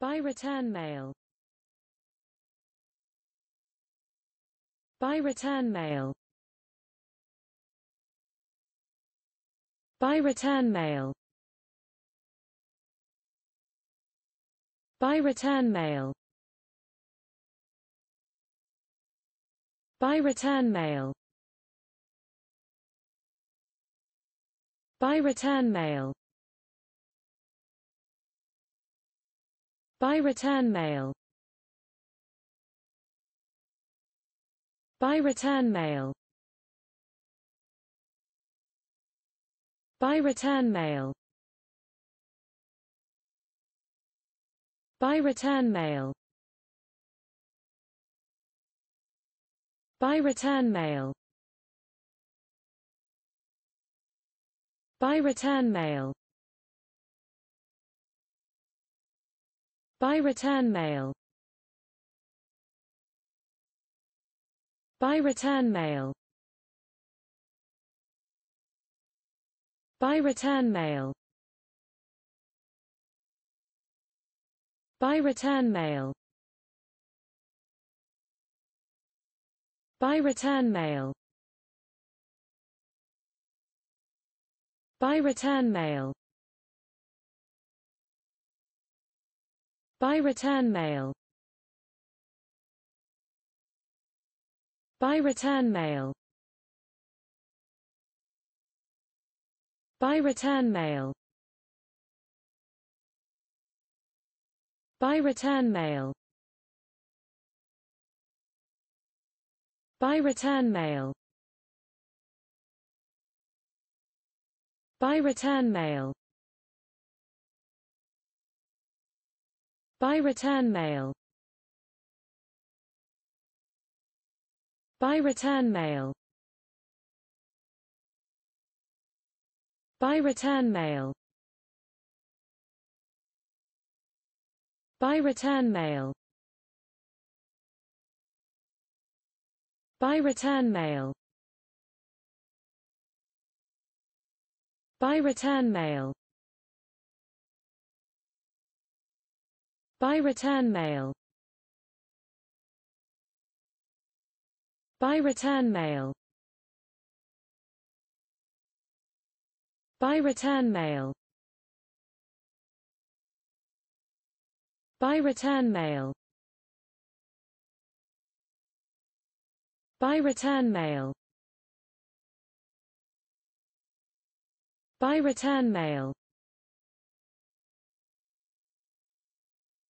By return mail By return mail By return mail By return mail By return mail By return mail By return mail By return mail By return mail By return mail By return mail By return mail By return mail By return mail By return mail By return mail By return mail By return mail By return mail By return mail By return mail By return mail By return mail By return mail By return mail By return mail By return mail By return mail By return mail By return mail By return mail By return mail By return mail By return mail By return mail By return mail